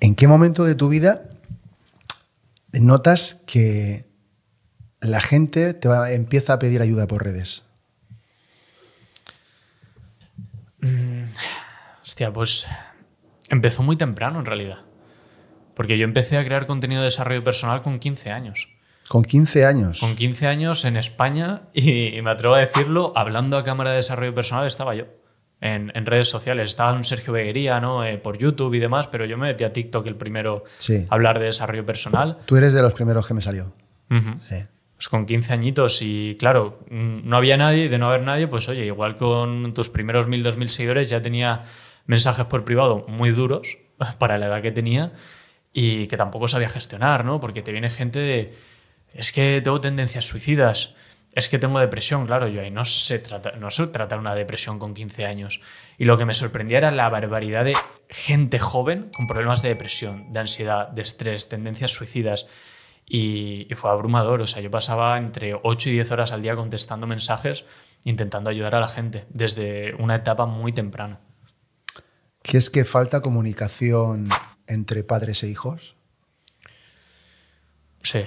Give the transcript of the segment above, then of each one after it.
¿En qué momento de tu vida notas que la gente te empieza a pedir ayuda por redes? Mm, hostia, pues empezó muy temprano en realidad. Porque yo empecé a crear contenido de desarrollo personal con 15 años. Con 15 años. Con 15 años en España y me atrevo a decirlo, hablando a cámara de desarrollo personal estaba yo en, redes sociales. Estaba un Sergio Beguería, ¿no? Eh, por YouTube y demás, pero yo me metí a TikTok el primero a hablar de desarrollo personal. Tú eres de los primeros que me salió. sí. Pues con 15 añitos y claro, no había nadie y de no haber nadie, pues oye, igual con tus primeros 1.000, 2.000 seguidores ya tenía mensajes por privado muy duros para la edad que tenía y que tampoco sabía gestionar, ¿no? Porque te viene gente de, es que tengo tendencias suicidas, es que tengo depresión, claro, yo ahí no sé tratar, no sé tratar una depresión con 15 años. Y lo que me sorprendía era la barbaridad de gente joven con problemas de depresión, de ansiedad, de estrés, tendencias suicidas. Y, fue abrumador, o sea, yo pasaba entre 8 y 10 horas al día contestando mensajes, intentando ayudar a la gente, desde una etapa muy temprana. ¿Qué es que falta comunicación entre padres e hijos? Sí,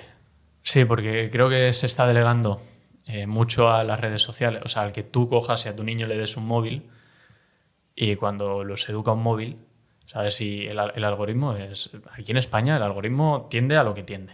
sí, porque creo que se está delegando eh, mucho a las redes sociales, o sea, al que tú cojas y a tu niño le des un móvil y cuando los educa un móvil, ¿sabes? si el, el, algoritmo es, aquí en España el algoritmo tiende a lo que tiende.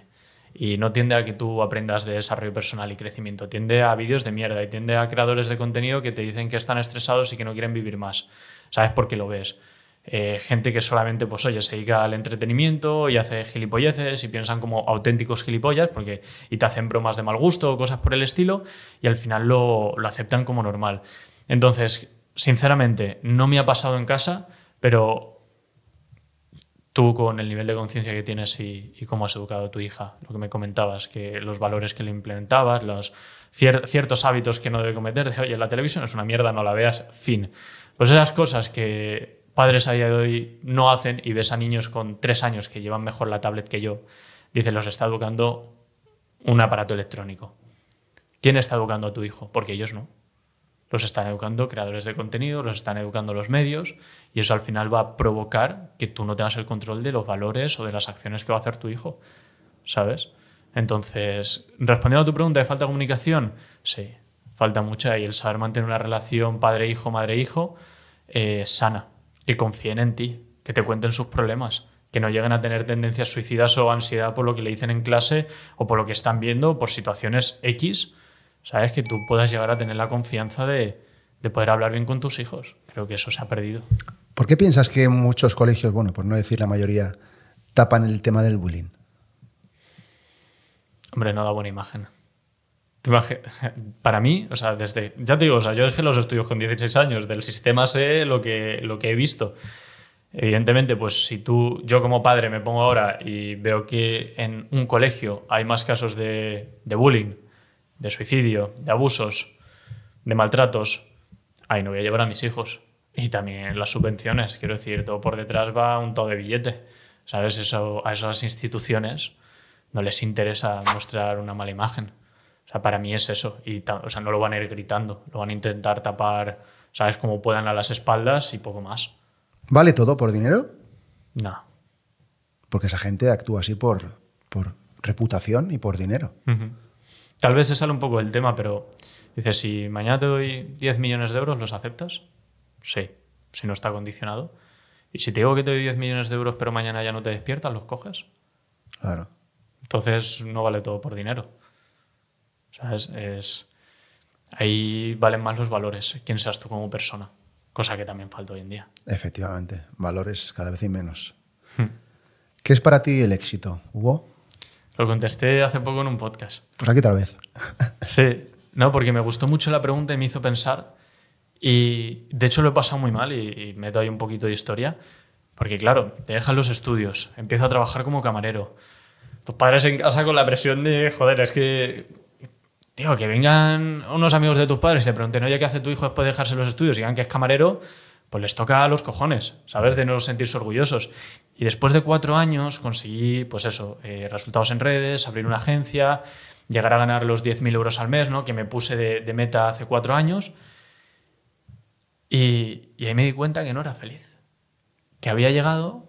Y no tiende a que tú aprendas de desarrollo personal y crecimiento, tiende a vídeos de mierda y tiende a creadores de contenido que te dicen que están estresados y que no quieren vivir más. ¿Sabes? Porque lo ves. Eh, gente que solamente, pues oye, se dedica al entretenimiento y hace gilipolleces y piensan como auténticos gilipollas porque, y te hacen bromas de mal gusto o cosas por el estilo y al final lo, aceptan como normal. Entonces, sinceramente, no me ha pasado en casa, pero tú con el nivel de conciencia que tienes y, cómo has educado a tu hija, lo que me comentabas, que los valores que le implementabas, los ciertos hábitos que no debe cometer, oye, la televisión es una mierda, no la veas, fin. Pues esas cosas que padres a día de hoy no hacen y ves a niños con tres años que llevan mejor la tablet que yo, dicen, los está educando un aparato electrónico. ¿Quién está educando a tu hijo? Porque ellos no. Los están educando creadores de contenido, los están educando los medios y eso al final va a provocar que tú no tengas el control de los valores o de las acciones que va a hacer tu hijo, ¿sabes? Entonces, respondiendo a tu pregunta de falta de comunicación, sí, falta mucha y el saber mantener una relación padre-hijo, madre-hijo eh, sana que confíen en ti, que te cuenten sus problemas, que no lleguen a tener tendencias suicidas o ansiedad por lo que le dicen en clase o por lo que están viendo, por situaciones X, ¿sabes? Que tú puedas llegar a tener la confianza de, de poder hablar bien con tus hijos. Creo que eso se ha perdido. ¿Por qué piensas que muchos colegios, bueno, por no decir la mayoría, tapan el tema del bullying? Hombre, no da buena imagen. Para mí, o sea, desde. Ya te digo, o sea, yo dejé los estudios con 16 años, del sistema sé lo que, lo que he visto. Evidentemente, pues si tú, yo como padre me pongo ahora y veo que en un colegio hay más casos de, de bullying, de suicidio, de abusos, de maltratos, ahí no voy a llevar a mis hijos. Y también las subvenciones, quiero decir, todo por detrás va un todo de billete. ¿Sabes? Eso, a esas instituciones no les interesa mostrar una mala imagen. O sea, para mí es eso. Y o sea, no lo van a ir gritando, lo van a intentar tapar, ¿sabes? Como puedan a las espaldas y poco más. ¿Vale todo por dinero? No. Porque esa gente actúa así por, por reputación y por dinero. Tal vez se sale un poco el tema, pero dices, si mañana te doy 10 millones de euros, ¿los aceptas? Sí, si no está condicionado. Y si te digo que te doy 10 millones de euros, pero mañana ya no te despiertas, ¿los coges? Claro. Entonces no vale todo por dinero. Es, ahí valen más los valores, quién seas tú como persona, cosa que también falta hoy en día. Efectivamente, valores cada vez hay menos. Hmm. ¿Qué es para ti el éxito, Hugo? Lo contesté hace poco en un podcast. Pues aquí tal vez. sí, no, porque me gustó mucho la pregunta y me hizo pensar. Y de hecho lo he pasado muy mal y, me meto ahí un poquito de historia. Porque claro, te dejan los estudios, empiezo a trabajar como camarero. Tus padres en casa con la presión de, joder, es que Tío, que vengan unos amigos de tus padres y le pregunten, oye, ¿qué hace tu hijo después de dejarse los estudios? Y digan que es camarero, pues les toca a los cojones, ¿sabes? De no sentirse orgullosos. Y después de cuatro años conseguí, pues eso, eh, resultados en redes, abrir una agencia, llegar a ganar los 10.000 euros al mes, ¿no? Que me puse de, meta hace cuatro años. Y, y ahí me di cuenta que no era feliz. Que había llegado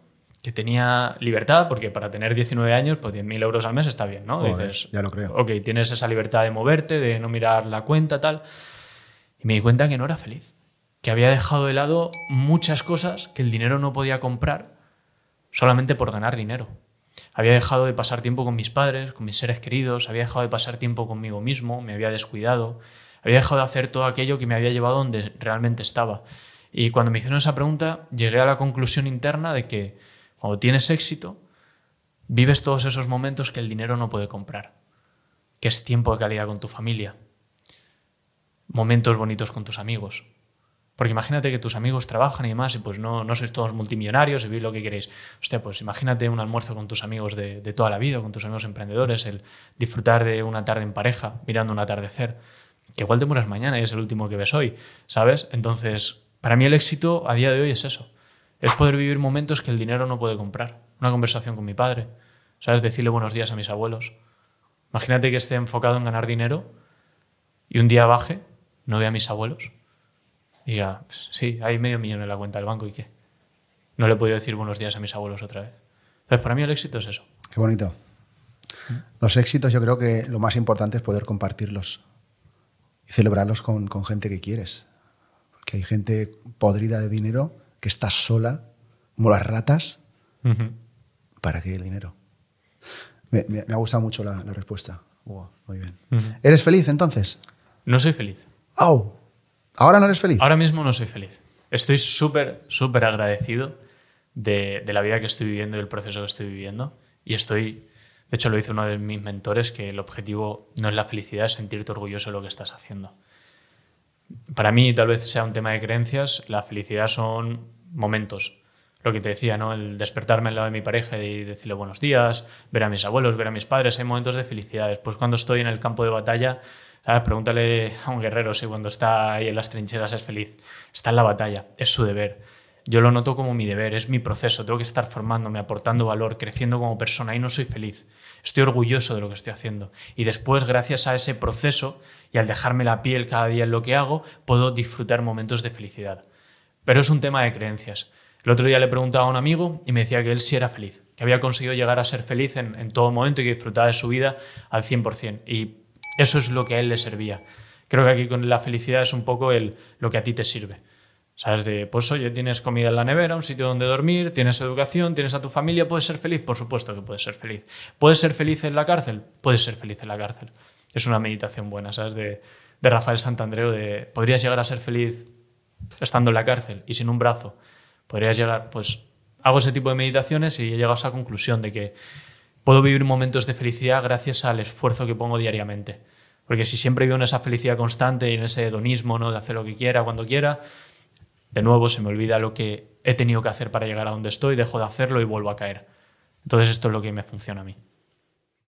tenía libertad, porque para tener 19 años, pues 10.000 euros al mes está bien, ¿no? ya lo creo. Ok, tienes esa libertad de moverte, de no mirar la cuenta, tal. Y me di cuenta que no era feliz, que había dejado de lado muchas cosas que el dinero no podía comprar solamente por ganar dinero. Había dejado de pasar tiempo con mis padres, con mis seres queridos, había dejado de pasar tiempo conmigo mismo, me había descuidado, había dejado de hacer todo aquello que me había llevado donde realmente estaba. Y cuando me hicieron esa pregunta, llegué a la conclusión interna de que cuando tienes éxito, vives todos esos momentos que el dinero no puede comprar, que es tiempo de calidad con tu familia, momentos bonitos con tus amigos. Porque imagínate que tus amigos trabajan y demás, y pues no, no sois todos multimillonarios y vivís lo que queréis. Hostia, pues imagínate un almuerzo con tus amigos de, de toda la vida, con tus amigos emprendedores, el disfrutar de una tarde en pareja, mirando un atardecer, que igual te mueras mañana y es el último que ves hoy, ¿sabes? Entonces, para mí el éxito a día de hoy es eso. Es poder vivir momentos que el dinero no puede comprar. Una conversación con mi padre, ¿sabes? Decirle buenos días a mis abuelos. Imagínate que esté enfocado en ganar dinero y un día baje, no vea a mis abuelos y diga, sí, hay medio millón en la cuenta del banco y qué. No le puedo decir buenos días a mis abuelos otra vez. Entonces, para mí el éxito es eso. Qué bonito. Los éxitos yo creo que lo más importante es poder compartirlos y celebrarlos con, con gente que quieres. Porque hay gente podrida de dinero que estás sola, como las ratas, ¿para que el dinero? Me, me, ha gustado mucho la, respuesta. Wow, muy bien. ¿Eres feliz entonces? No soy feliz. ¡Au! ¿Ahora no eres feliz? Ahora mismo no soy feliz. Estoy súper, súper agradecido de, la vida que estoy viviendo y el proceso que estoy viviendo. Y estoy, de hecho lo hizo uno de mis mentores, que el objetivo no es la felicidad, es sentirte orgulloso de lo que estás haciendo para mí tal vez sea un tema de creencias, la felicidad son momentos. Lo que te decía, ¿no? El despertarme al lado de mi pareja y decirle buenos días, ver a mis abuelos, ver a mis padres, hay momentos de felicidad. Pues cuando estoy en el campo de batalla, Pregúntale a un guerrero si cuando está ahí en las trincheras es feliz. Está en la batalla, es su deber yo lo noto como mi deber, es mi proceso, tengo que estar formándome, aportando valor, creciendo como persona y no soy feliz. Estoy orgulloso de lo que estoy haciendo. Y después, gracias a ese proceso y al dejarme la piel cada día en lo que hago, puedo disfrutar momentos de felicidad. Pero es un tema de creencias. El otro día le preguntaba a un amigo y me decía que él sí era feliz, que había conseguido llegar a ser feliz en, todo momento y que disfrutaba de su vida al 100%. Y eso es lo que a él le servía. Creo que aquí con la felicidad es un poco el, lo que a ti te sirve. ¿Sabes? De, pues oye, tienes comida en la nevera, un sitio donde dormir, tienes educación, tienes a tu familia, ¿puedes ser feliz? Por supuesto que puedes ser feliz. ¿Puedes ser feliz en la cárcel? Puedes ser feliz en la cárcel. Es una meditación buena, ¿sabes? De, de Rafael Santandreu, de podrías llegar a ser feliz estando en la cárcel y sin un brazo. Podrías llegar, pues hago ese tipo de meditaciones y he llegado a esa conclusión de que puedo vivir momentos de felicidad gracias al esfuerzo que pongo diariamente. Porque si siempre vivo en esa felicidad constante y en ese hedonismo, ¿no? De hacer lo que quiera, cuando quiera, de nuevo se me olvida lo que he tenido que hacer para llegar a donde estoy, dejo de hacerlo y vuelvo a caer. Entonces esto es lo que me funciona a mí.